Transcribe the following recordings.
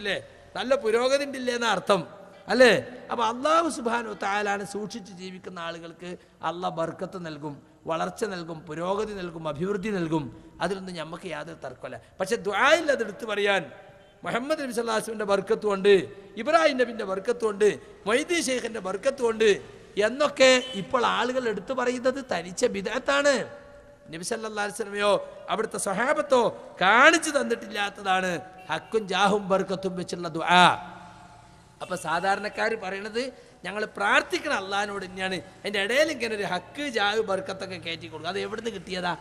ഇല്ലേ നല്ല പുരോഗതി ഉണ്ടില്ലേ എന്ന അർത്ഥം അല്ലേ അപ്പൊ അള്ളാഹു സുബാനു താലാണ് സൂക്ഷിച്ച് ജീവിക്കുന്ന ആളുകൾക്ക് അള്ളാഹ് ബർക്കത്ത് നൽകും വളർച്ച നൽകും പുരോഗതി നൽകും അഭിവൃദ്ധി നൽകും അതിലൊന്നും നമുക്ക് യാതൊരു തർക്കമല്ല പക്ഷെ അത് എടുത്തു പറയാൻ മുഹമ്മദ് നബി സല്ലാസുവിൻ്റെ ഉണ്ട് ഇബ്രാഹിം ഉണ്ട് ബർക്കത്തുമുണ്ട് മൊയ്തി ഷെയ്ഖിൻ്റെ ഉണ്ട് എന്നൊക്കെ ഇപ്പോൾ ആളുകൾ എടുത്തു പറയുന്നത് തനിച്ച ബിദത്താണ് നബിസല്ലാസ്ലമയോ അവിടുത്തെ സഹാബത്തോ കാണിച്ചു തന്നിട്ടില്ലാത്തതാണ് ഹക്കും ജാഹും ബർക്കത്തും വെച്ചുള്ള ആ അപ്പൊ സാധാരണക്കാർ പറയണത് ഞങ്ങൾ പ്രാർത്ഥിക്കണം അള്ളഹാനോട് തന്നെയാണ് എൻ്റെ ഇടയിൽ ഇങ്ങനെ ഒരു ഹക്ക് ജാഹ് ബർക്കത്തൊക്കെ കയറ്റി കൊടുക്കും അത് എവിടുന്ന് കിട്ടിയതാ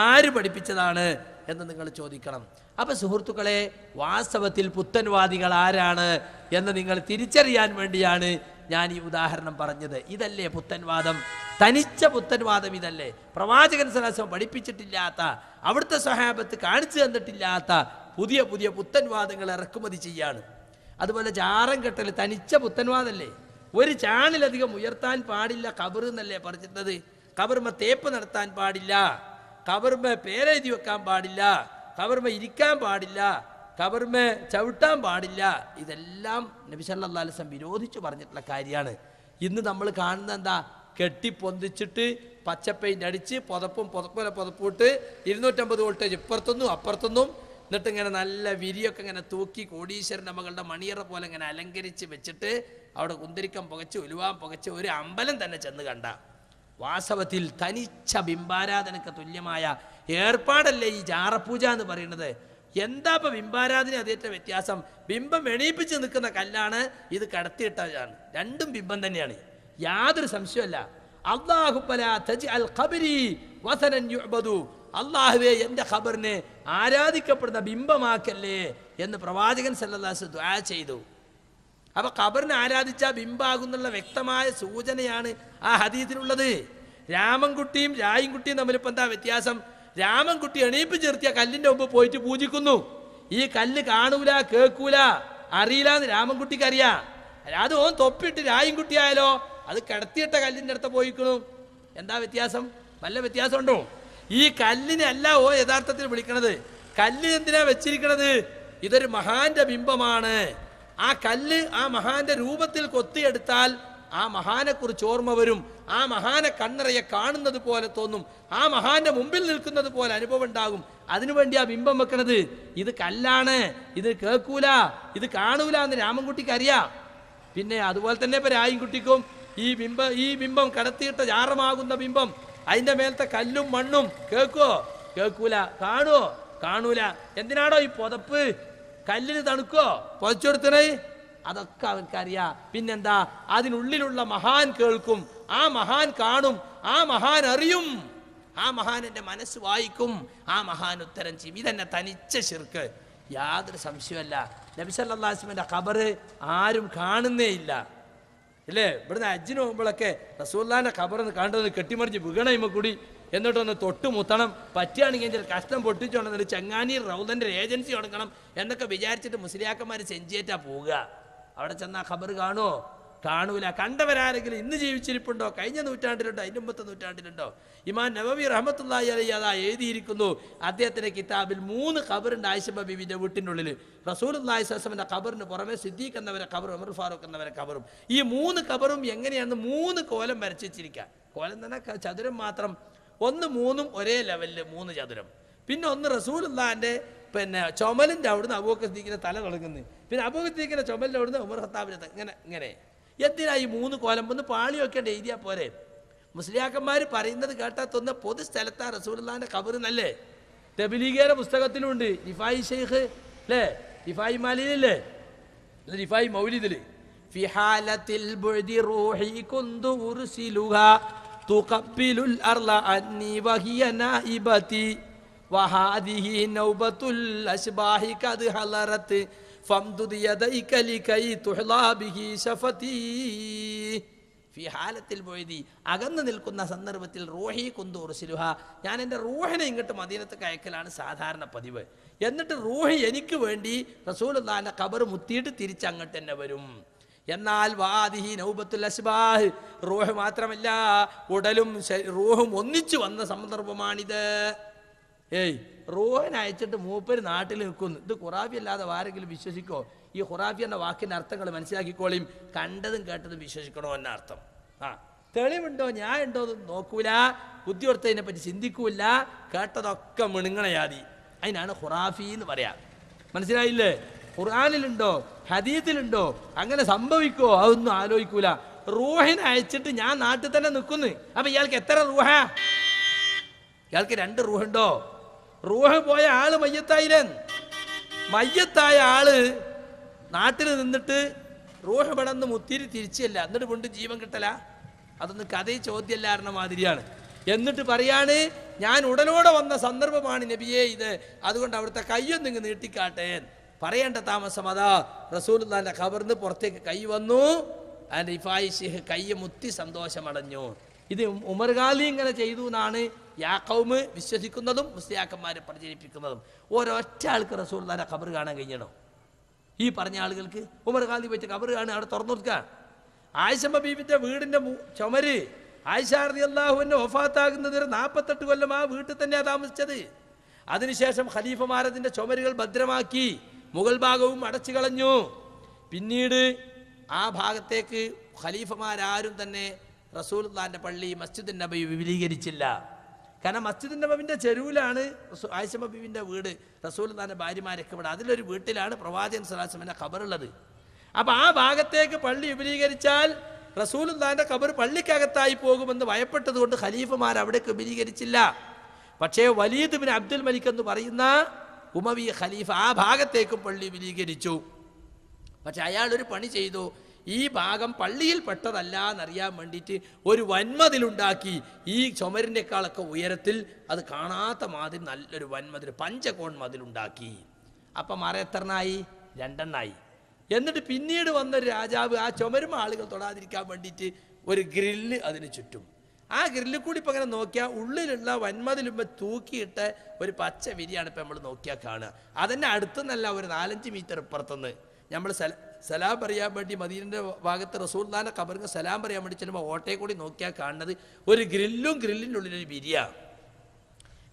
ആര് പഠിപ്പിച്ചതാണ് എന്ന് നിങ്ങൾ ചോദിക്കണം അപ്പൊ സുഹൃത്തുക്കളെ വാസ്തവത്തിൽ പുത്തൻവാദികൾ ആരാണ് എന്ന് നിങ്ങൾ തിരിച്ചറിയാൻ വേണ്ടിയാണ് ഞാൻ ഈ ഉദാഹരണം പറഞ്ഞത് ഇതല്ലേ പുത്തൻവാദം തനിച്ച പുത്തൻവാദം ഇതല്ലേ പ്രവാചകൻ സലാസം പഠിപ്പിച്ചിട്ടില്ലാത്ത അവിടുത്തെ സഹാബത്ത് കാണിച്ചു തന്നിട്ടില്ലാത്ത പുതിയ പുതിയ പുത്തൻവാദങ്ങൾ ഇറക്കുമതി ചെയ്യാണ് അതുപോലെ ചാറം കെട്ടൽ തനിച്ച പുത്തൻവാദല്ലേ ഒരു ചാണിലധികം ഉയർത്താൻ പാടില്ല കബർ എന്നല്ലേ പറഞ്ഞിരുന്നത് കബർമ തേപ്പ് നടത്താൻ പാടില്ല കബർമ പേരെഴുതി വെക്കാൻ പാടില്ല കബർമ ഇരിക്കാൻ പാടില്ല കബർമേ ചവിട്ടാൻ പാടില്ല ഇതെല്ലാം നബി വിരോധിച്ച് പറഞ്ഞിട്ടുള്ള കാര്യമാണ് ഇന്ന് നമ്മൾ കാണുന്ന എന്താ കെട്ടിപ്പൊന്തിച്ചിട്ട് പച്ചപ്പെയിൻ്റ് അടിച്ച് പുതപ്പും പുതപ്പോലെ പുതപ്പിട്ട് ഇരുന്നൂറ്റമ്പത് വോൾട്ടേജ് ഇപ്പുറത്തുനിന്നും അപ്പുറത്തുനിന്നും എന്നിട്ട് ഇങ്ങനെ നല്ല വിരിയൊക്കെ ഇങ്ങനെ തൂക്കി കോടീശ്വരൻ്റെ മകളുടെ മണിയറ പോലെ ഇങ്ങനെ അലങ്കരിച്ച് വെച്ചിട്ട് അവിടെ കുന്തിരിക്കം പുകച്ച് ഒലുവാൻ പുകച്ച് ഒരു അമ്പലം തന്നെ ചെന്ന് കണ്ട വാസവത്തിൽ തനിച്ച ബിംബാരാധനക്ക് തുല്യമായ ഏർപ്പാടല്ലേ ഈ ജാറപൂജ എന്ന് പറയുന്നത് എന്താ ഇപ്പൊ ബിംബാരാധന അതേറ്റ വ്യത്യാസം ബിംബം എണീപ്പിച്ച് നിൽക്കുന്ന കല്ലാണ് ഇത് കടത്തിയിട്ടതാണ് രണ്ടും ബിംബം തന്നെയാണ് യാതൊരു സംശയമല്ല അള്ളാഹുവേ എന്റെ ഖബറിനെ ആരാധിക്കപ്പെടുന്ന ബിംബമാക്കല്ലേ എന്ന് പ്രവാചകൻ സല്ലാസ് ദ്വാ ചെയ്തു അപ്പൊ ഖബറിനെ ആരാധിച്ച ബിംബാകുന്നുള്ള വ്യക്തമായ സൂചനയാണ് ആ ഹദീത്തിനുള്ളത് രാമൻകുട്ടിയും രായിൻകുട്ടിയും തമ്മിലിപ്പോൾ എന്താ വ്യത്യാസം രാമൻകുട്ടി എണീപ്പിച്ച് നിർത്തിയ കല്ലിന്റെ മുമ്പ് പോയിട്ട് പൂജിക്കുന്നു ഈ കല്ല് കാണൂല കേൾക്കൂല അറിയില്ല എന്ന് രാമൻകുട്ടിക്ക് അറിയാം അത് ഓൻ തൊപ്പിട്ട് രായൻകുട്ടി ആയാലോ അത് കിടത്തിയിട്ട കല്ലിൻ്റെ അടുത്ത് പോയിക്കുന്നു എന്താ വ്യത്യാസം വല്ല വ്യത്യാസമുണ്ടോ ഈ കല്ലിനല്ല ഓ യഥാർത്ഥത്തിൽ വിളിക്കണത് കല്ല് എന്തിനാ വെച്ചിരിക്കണത് ഇതൊരു മഹാന്റെ ബിംബമാണ് ആ കല്ല് ആ മഹാന്റെ രൂപത്തിൽ കൊത്തിയെടുത്താൽ ആ മഹാനെക്കുറിച്ച് ഓർമ്മ വരും ആ മഹാനെ കണ്ണറയെ കാണുന്നത് പോലെ തോന്നും ആ മഹാന്റെ മുമ്പിൽ നിൽക്കുന്നത് പോലെ അനുഭവം ഉണ്ടാകും അതിനുവേണ്ടി ആ ബിംബം വെക്കണത് ഇത് കല്ലാണ് ഇത് കേൾക്കൂല ഇത് കാണൂല എന്ന് രാമൻകുട്ടിക്ക് അറിയാം പിന്നെ അതുപോലെ തന്നെ ഇപ്പൊ രായൻകുട്ടിക്കും ഈ ബിംബം ഈ ബിംബം കടത്തിയിട്ട ജാറമാകുന്ന ബിംബം അതിന്റെ മേലത്തെ കല്ലും മണ്ണും കേൾക്കുവോ കേൾക്കൂല കാണുവോ കാണൂല എന്തിനാണോ ഈ പുതപ്പ് കല്ലിന് തണുക്കോ പുതച്ചു കൊടുത്തണേ അതൊക്കെ അവർക്കറിയാം പിന്നെന്താ അതിനുള്ളിലുള്ള മഹാൻ കേൾക്കും ആ മഹാൻ കാണും ആ മഹാൻ അറിയും ആ മഹാനെൻ്റെ മനസ്സ് വായിക്കും ആ മഹാൻ ഉത്തരം ചെയ്യും ഇതെന്നെ തനിച്ച ശിർക്ക് യാതൊരു സംശയമല്ല നബിസല്ലാസ്മിന്റെ ഖബറ് ആരും കാണുന്നേ ഇല്ല അല്ലേ ഇവിടുന്ന് അജിന് പോകുമ്പോഴൊക്കെ റസൂല്ലാന്റെ ഖബറൊന്ന് കണ്ടത് കെട്ടിമറിഞ്ഞ് വികണയുമ്പോൾ കൂടി എന്നിട്ടൊന്ന് തൊട്ട് മുത്തണം പറ്റുകയാണെങ്കിൽ കഷ്ടം പൊട്ടിച്ചുകൊണ്ടെന്നിട്ട് ചെങ്ങാനി റൗദന്റെ ഏജൻസി തുടങ്ങണം എന്നൊക്കെ വിചാരിച്ചിട്ട് മുസ്ലിയാക്കന്മാർ ചെഞ്ചേറ്റാ പോവുക അവിടെ ചെന്നാൽ ഖബർ കാണുമോ കാണൂല കണ്ടവരാരെങ്കിലും ഇന്ന് ജീവിച്ചിരിപ്പുണ്ടോ കഴിഞ്ഞ നൂറ്റാണ്ടിലുണ്ടോ അതിൻ്റെ മുമ്പത്തെ നൂറ്റാണ്ടിലുണ്ടോ ഇമാൻ നവബി റഹമത്തുല്ലായി അലി അതാ എഴുതിയിരിക്കുന്നു അദ്ദേഹത്തിൻ്റെ കിതാബിൽ മൂന്ന് ഖബറുണ്ട് ആയിഷബ ബിബിൻ്റെ വീട്ടിനുള്ളിൽ റസൂലി സ്വസമിൻ്റെ ഖബറിന് പുറമെ സിദ്ദീഖ് എന്നവരെ ഖബറും ഉമർ ഫാറൂഖ് എന്നവരെ ഖബറും ഈ മൂന്ന് ഖബറും എങ്ങനെയാണ് മൂന്ന് കോലം വരച്ചിരിക്കുക കോലം തന്നെ ചതുരം മാത്രം ഒന്ന് മൂന്നും ഒരേ ലെവലിൽ മൂന്ന് ചതുരം പിന്നെ ഒന്ന് റസൂലുല്ലാൻ്റെ പിന്നെ ചുമലിൻ്റെ അവിടുന്ന് അബൂക്കസ്ദീഖിൻ്റെ തല തുടങ്ങുന്നത് പിന്നെ അബൂക്കസ്ദീഖിൻ്റെ ചുമലിൻ്റെ അവിടുന്ന് ഉമർ ഹത്താബിനെ ഇങ്ങനെ ഇങ്ങനെ എന്തിനാ ഈ മൂന്ന് ഒന്ന് പാളി വെക്കേണ്ട എഴുതിയ പോരെ മുസ്ലിയാക്കന്മാർ പറയുന്നത് കേട്ടാൽ തൊന്ന പൊതു സ്ഥലത്താ റസൂലുള്ളാൻ്റെ കബർ എന്നല്ലേ തെബിലീഗയുടെ പുസ്തകത്തിലുണ്ട് ഇഫായി ഷെയ്ഖ് അല്ലേ ഇഫായി മാലിയിലല്ലേ ഇഫായി മൗലിദില് ഫിഹാലത്തിൽ അന്നി وهذه ഹാലത്തിൽ അകന്നു നിൽക്കുന്ന സന്ദർഭത്തിൽ റൂഹി കുന്തു സിലുഹ ഞാൻ എൻ്റെ റൂഹിനെ ഇങ്ങോട്ട് മദീനത്ത് കയക്കലാണ് സാധാരണ പതിവ് എന്നിട്ട് റൂഹി എനിക്ക് വേണ്ടി റസൂലുല്ലാൻ്റെ കബർ മുത്തിയിട്ട് തിരിച്ചങ്ങോട്ട് തന്നെ വരും എന്നാൽ വാദിഹി നൗബത്തുൽ അസ്ബാഹ് റൂഹ് മാത്രമല്ല ഉടലും റൂഹും ഒന്നിച്ചു വന്ന സന്ദർഭമാണിത് ഏയ് റോഹൻ അയച്ചിട്ട് മൂപ്പര് നാട്ടിൽ നിൽക്കുന്നു ഇത് ഖുറാഫി അല്ലാതെ ആരെങ്കിലും വിശ്വസിക്കോ ഈ ഖുറാഫി എന്ന വാക്കിൻ്റെ അർത്ഥങ്ങൾ മനസ്സിലാക്കിക്കോളിയും കണ്ടതും കേട്ടതും വിശ്വസിക്കണോ എന്ന അർത്ഥം ആ തെളിവുണ്ടോ ഞാൻ ഉണ്ടോ എന്ന് നോക്കൂല ബുദ്ധിയോർത്തതിനെ പറ്റി ചിന്തിക്കൂല കേട്ടതൊക്കെ മിണുങ്ങണയാതി അതിനാണ് ഖുറാഫി എന്ന് പറയാം മനസ്സിലായില്ലേ ഖുർആാനിലുണ്ടോ ഹദീത്തിലുണ്ടോ അങ്ങനെ സംഭവിക്കോ അതൊന്നും ആലോചിക്കൂല റൂഹിനെ അയച്ചിട്ട് ഞാൻ നാട്ടിൽ തന്നെ നിൽക്കുന്നു അപ്പൊ ഇയാൾക്ക് എത്ര റൂഹ ഇയാൾക്ക് രണ്ട് റൂഹുണ്ടോ റൂഹ് പോയ ആള് മയ്യത്തായില്ലേ മയ്യത്തായ ആള് നാട്ടിൽ നിന്നിട്ട് റൂഹ് പടന്ന് മുത്തിരി തിരിച്ചല്ല എന്നിട്ട് കൊണ്ട് ജീവൻ കിട്ടല അതൊന്ന് കഥ ചോദ്യമല്ലായിരുന്ന മാതിരിയാണ് എന്നിട്ട് പറയാണ് ഞാൻ ഉടനോടെ വന്ന സന്ദർഭമാണ് നബിയെ ഇത് അതുകൊണ്ട് അവിടുത്തെ കയ്യൊന്നിങ്ങ് നീട്ടിക്കാട്ടെ പറയേണ്ട താമസം അതാ റസൂൽ ഖബറിന്ന് പുറത്തേക്ക് കൈ വന്നു അതിൻ്റെ ഇഫായി ഷിഹ് കൈ മുത്തി സന്തോഷമടഞ്ഞു ഇത് ഉമർ ഇങ്ങനെ ചെയ്തു എന്നാണ് യാക്കൗമ് വിശ്വസിക്കുന്നതും മുസ്ലിയാക്കന്മാരെ പ്രചരിപ്പിക്കുന്നതും ഒരൊറ്റ ആൾക്ക് തന്നെ ഖബർ കാണാൻ കഴിഞ്ഞിടോ ഈ പറഞ്ഞ ആളുകൾക്ക് ഉമർ വെച്ച് ഖബർ കാണുക അവിടെ തുറന്നു നിൽക്കുക ആയിഷമ്മ ബീബിൻ്റെ വീടിൻ്റെ ചുമര് ആയിഷാർദി അള്ളാഹുവിൻ്റെ ഒഫാത്താകുന്നതിന് നാൽപ്പത്തെട്ട് കൊല്ലം ആ വീട്ടിൽ തന്നെയാണ് താമസിച്ചത് അതിനുശേഷം ഖലീഫമാരതിൻ്റെ ചുമരുകൾ ഭദ്രമാക്കി മുഗൾ ഭാഗവും അടച്ചു കളഞ്ഞു പിന്നീട് ആ ഭാഗത്തേക്ക് ഖലീഫമാരാരും തന്നെ റസൂൽദാൻ്റെ പള്ളി മസ്ജിദ് നബി വിപുലീകരിച്ചില്ല കാരണം മസ്ജിദ് നബിൻ്റെ ചെരുവിലാണ് ആയിഷ ബബീവിൻ്റെ വീട് റസൂൽദാൻ്റെ ഭാര്യമാരൊക്കെ ഇവിടെ അതിലൊരു വീട്ടിലാണ് പ്രവാചകൻ സലാസ്മിൻ്റെ ഖബറുള്ളത് അപ്പോൾ ആ ഭാഗത്തേക്ക് പള്ളി വിപുലീകരിച്ചാൽ റസൂലുദ്ദാൻ്റെ ഖബർ പള്ളിക്കകത്തായി പോകുമെന്ന് കൊണ്ട് ഖലീഫമാർ അവിടേക്ക് വിപുലീകരിച്ചില്ല പക്ഷേ വലീദ് ബിൻ അബ്ദുൽ മലിക് എന്ന് പറയുന്ന ഉമവി ഖലീഫ ആ ഭാഗത്തേക്കും പള്ളി വിപുലീകരിച്ചു പക്ഷെ അയാളൊരു പണി ചെയ്തു ഈ ഭാഗം പള്ളിയിൽ പെട്ടതല്ല എന്നറിയാൻ വേണ്ടിയിട്ട് ഒരു വന്മതിലുണ്ടാക്കി ഈ ചുമരിൻ്റെക്കാളൊക്കെ ഉയരത്തിൽ അത് കാണാത്ത മാതിരി നല്ലൊരു വന്മതിൽ പഞ്ചകോൺ മതിലുണ്ടാക്കി അപ്പം മറ എത്രനായി രണ്ടെണ്ണായി എന്നിട്ട് പിന്നീട് വന്നൊരു രാജാവ് ആ ചുമരും ആളുകൾ തൊടാതിരിക്കാൻ വേണ്ടിയിട്ട് ഒരു ഗ്രില്ല് അതിന് ചുറ്റും ആ ഗ്രില്ലിൽ കൂടി ഇപ്പം ഇങ്ങനെ നോക്കിയാൽ ഉള്ളിലുള്ള വന്മതിലുമ്പ് തൂക്കിയിട്ട് ഒരു പച്ച വിരിയാണ് ഇപ്പം നമ്മൾ നോക്കിയാൽ കാണുക അതിൻ്റെ അടുത്തുനിന്നല്ല ഒരു നാലഞ്ച് മീറ്റർ ഇപ്പുറത്തുനിന്ന് നമ്മൾ സ്ഥല സലാം പറയാൻ വേണ്ടി മദീനിൻ്റെ ഭാഗത്ത് റസൂൽദാന കബറിന് സലാം പറയാൻ വേണ്ടി ചെല്ലുമ്പോൾ ഓട്ടയെ കൂടി നോക്കിയാൽ കാണുന്നത് ഒരു ഗ്രില്ലും ഗ്രില്ലിൻ്റെ ഉള്ളിലൊരു ബിരിയാണ്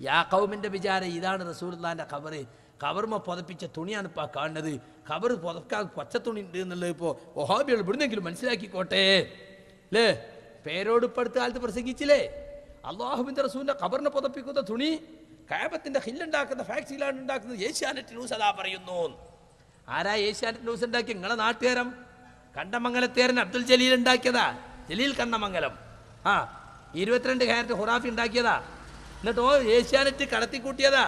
യാക്കൗമിൻ്റെ വിചാരം ഇതാണ് റസൂൽദാൻ്റെ കബറ് കവർമ പുതപ്പിച്ച തുണിയാണ് ഇപ്പോൾ കാണുന്നത് കവർ പുതക്കാൻ പച്ച തുണി ഉണ്ട് എന്നുള്ളത് ഇപ്പോൾ ഒഹാബികൾ ഇവിടുന്നെങ്കിലും മനസ്സിലാക്കിക്കോട്ടെ അല്ലേ പേരോട് ഇപ്പോൾ അടുത്ത കാലത്ത് പ്രസംഗിച്ചില്ലേ അള്ളാഹുബിൻ്റെ റസൂലിൻ്റെ കബറിനെ പുതപ്പിക്കുന്ന തുണി കാബത്തിൻ്റെ ഹില്ലുണ്ടാക്കുന്ന ഫാക്സിലാണ് ഉണ്ടാക്കുന്നത് ഏഷ്യാനെറ്റ് ന്യൂസ് അതാ പറയുന്നു ആരാ ഏഷ്യാനെറ്റ് ന്യൂസ് ഉണ്ടാക്കി നിങ്ങളെ നാട്ടുകാരം കണ്ടമംഗലത്തേരൻ അബ്ദുൽ ജലീൽ ഉണ്ടാക്കിയതാ ജലീൽ കണ്ടമംഗലം ആ ഇരുപത്തിരണ്ട് ഹാരറ്റ് ഹുറാഫി ഉണ്ടാക്കിയതാ എന്നിട്ടോ ഏഷ്യാനെറ്റ് കടത്തിക്കൂട്ടിയതാ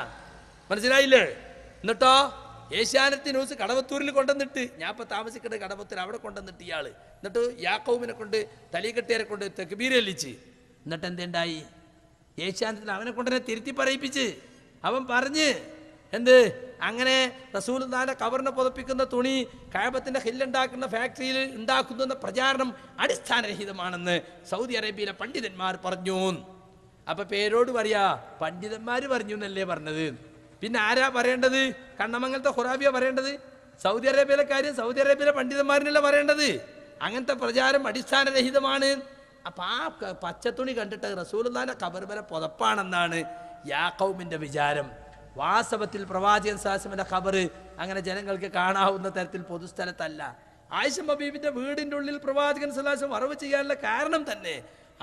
മനസ്സിലായില്ലേ എന്നിട്ടോ ഏഷ്യാനെറ്റ് ന്യൂസ് കടവത്തൂരിൽ കൊണ്ടുവന്നിട്ട് ഞാൻ ഇപ്പൊ താമസിക്കേണ്ട കടവത്തൂർ അവിടെ കൊണ്ടുവന്നിട്ട് ഇയാള് എന്നിട്ട് യാക്കൗമിനെ കൊണ്ട് തലീകെട്ടിയരെ കൊണ്ട് തെക്കുബീരലിച്ച് എന്നിട്ട് എന്തുണ്ടായി ഏഷ്യാനെറ്റിൽ അവനെ കൊണ്ടുതന്നെ തിരുത്തി പറയിപ്പിച്ച് അവൻ പറഞ്ഞ് എന്ത് അങ്ങനെ റസൂൽ നാല കവറിനെ പുതപ്പിക്കുന്ന തുണി കാബത്തിൻ്റെ ഹില്ലുണ്ടാക്കുന്ന ഫാക്ടറിയിൽ ഉണ്ടാക്കുന്ന പ്രചാരണം അടിസ്ഥാനരഹിതമാണെന്ന് സൗദി അറേബ്യയിലെ പണ്ഡിതന്മാർ പറഞ്ഞു അപ്പൊ പേരോട് പറയാ പണ്ഡിതന്മാർ പറഞ്ഞു എന്നല്ലേ പറഞ്ഞത് പിന്നെ ആരാ പറയേണ്ടത് കണ്ണമംഗലത്തെ ഖുറാബിയ പറയേണ്ടത് സൗദി അറേബ്യയിലെ കാര്യം സൗദി അറേബ്യയിലെ പണ്ഡിതന്മാരിനല്ല പറയേണ്ടത് അങ്ങനത്തെ പ്രചാരം അടിസ്ഥാനരഹിതമാണ് അപ്പൊ ആ തുണി കണ്ടിട്ട് റസൂൽ നാല കബർബല പുതപ്പാണെന്നാണ് യാക്കൗമിന്റെ വിചാരം വാസ്തവത്തിൽ പ്രവാചകൻ സാസിമിൻ്റെ ഖബർ അങ്ങനെ ജനങ്ങൾക്ക് കാണാവുന്ന തരത്തിൽ പൊതുസ്ഥലത്തല്ല ആയിഷം ബബീബിന്റെ വീടിന്റെ ഉള്ളിൽ പ്രവാചകൻ സലാശം വറവ് ചെയ്യാനുള്ള കാരണം തന്നെ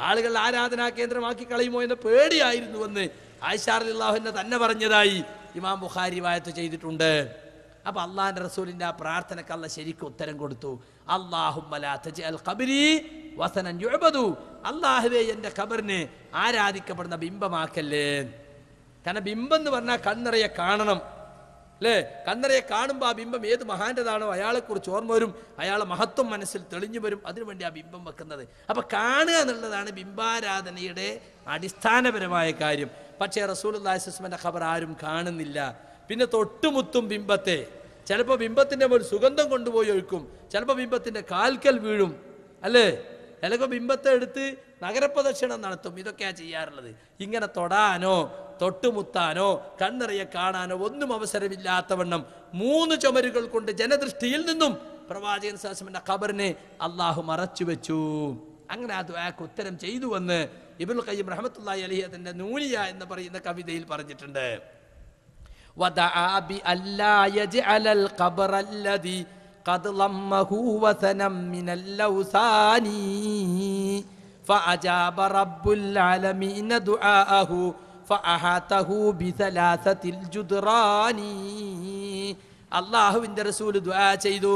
ആളുകൾ ആരാധനാ കേന്ദ്രമാക്കി കളയുമോ എന്ന പേടിയായിരുന്നുവെന്ന് ആയിഷാറിലാഹുവിനെ തന്നെ പറഞ്ഞതായി ഇമാം ബുഖാരി വായത്ത് ചെയ്തിട്ടുണ്ട് അപ്പോൾ അള്ളാഹിൻ്റെ റസൂലിന്റെ ആ പ്രാർത്ഥനയ്ക്ക് ശരിക്കും ഉത്തരം കൊടുത്തു അള്ളാഹു അള്ളാഹുവേ എന്റെ ഖബറിനെ ആരാധിക്കപ്പെടുന്ന ബിംബമാക്കല്ലേ തന്നെ ബിംബം എന്ന് പറഞ്ഞാൽ കണ്ണറയെ കാണണം അല്ലേ കണ്ണറയെ കാണുമ്പോൾ ആ ബിംബം ഏത് മഹാൻ്റെതാണോ അയാളെക്കുറിച്ച് ഓർമ്മ വരും അയാളെ മഹത്വം മനസ്സിൽ തെളിഞ്ഞു വരും അതിനുവേണ്ടി ആ ബിംബം വെക്കുന്നത് അപ്പോൾ കാണുക എന്നുള്ളതാണ് ബിംബാരാധനയുടെ അടിസ്ഥാനപരമായ കാര്യം പക്ഷേ റസൂൽ അള്ളാഹിസ്മൻ്റെ ഖബർ ആരും കാണുന്നില്ല പിന്നെ തൊട്ടുമുത്തും ബിംബത്തെ ചിലപ്പോൾ ബിംബത്തിൻ്റെ ഒരു സുഗന്ധം കൊണ്ടുപോയി ഒഴിക്കും ചിലപ്പോൾ ബിംബത്തിൻ്റെ കാൽക്കൽ വീഴും അല്ലേ ചിലപ്പോൾ ബിംബത്തെ എടുത്ത് നഗരപ്രദക്ഷിണം നടത്തും ഇതൊക്കെയാണ് ചെയ്യാറുള്ളത് ഇങ്ങനെ തൊടാനോ തൊട്ടുമുത്താനോ കണ്ണിറയെ കാണാനോ ഒന്നും അവസരമില്ലാത്തവണ്ണം മൂന്ന് ചുമരുകൾ കൊണ്ട് ജനദൃഷ്ടിയിൽ നിന്നും പ്രവാചകൻ സാസമിന്റെ ഖബറിനെ അള്ളാഹു മറച്ചു വെച്ചു അങ്ങനെ അത് ആക്ക് ഉത്തരം ചെയ്തു വന്ന് ഇബുൽ കയ്യം റഹമത്തുല്ലായി അലഹി നൂലിയ എന്ന് പറയുന്ന കവിതയിൽ പറഞ്ഞിട്ടുണ്ട് ودعا അള്ളാഹുവിന്റെ റസൂല് റസൂൽ ദുആ ചെയ്തു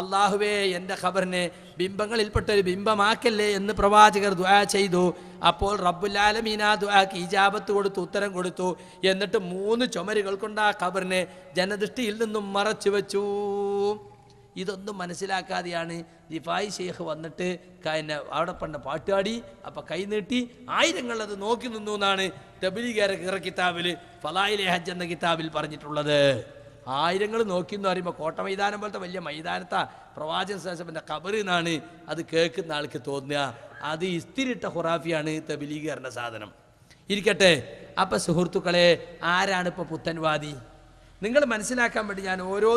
അള്ളാഹുവേ എൻ്റെ ഖബറിനെ ബിംബങ്ങളിൽപ്പെട്ട ഒരു ബിംബമാക്കല്ലേ എന്ന് പ്രവാചകർ ദുആ ചെയ്തു അപ്പോൾ റബ്ബുലാലമീന ആ ദുആക്ക് ഈജാബത്ത് കൊടുത്തു ഉത്തരം കൊടുത്തു എന്നിട്ട് മൂന്ന് ചുമരുകൾ കൊണ്ട് ആ ഖബറിനെ ജനദൃഷ്ടിയിൽ നിന്നും മറച്ചു വെച്ചു ഇതൊന്നും മനസ്സിലാക്കാതെയാണ് ദിഫായി ഷെയ്ഖ് വന്നിട്ട് കൈനെ അവിടെ പണ്ട് പാട്ടാടി അപ്പം കൈനീട്ടി ആയിരങ്ങൾ അത് നോക്കി നിന്നു എന്നാണ് തബിലിഗേറ കിതാബിൽ ഫലായിലെ ഹജ്ജ് എന്ന കിതാബിൽ പറഞ്ഞിട്ടുള്ളത് ആയിരങ്ങൾ നോക്കി എന്ന് പറയുമ്പോൾ കോട്ട മൈതാനം പോലത്തെ വലിയ മൈതാനത്താ പ്രവാചകൻ സേസപ്പൻ്റെ കബറിൽ നിന്നാണ് അത് കേൾക്കുന്ന ആൾക്ക് തോന്നുക അത് ഇസ്തിരിട്ട ഹുറാഫിയാണ് തബിലീകരണ സാധനം ഇരിക്കട്ടെ അപ്പം സുഹൃത്തുക്കളെ ആരാണ് പുത്തൻവാദി നിങ്ങൾ മനസ്സിലാക്കാൻ വേണ്ടി ഞാൻ ഓരോ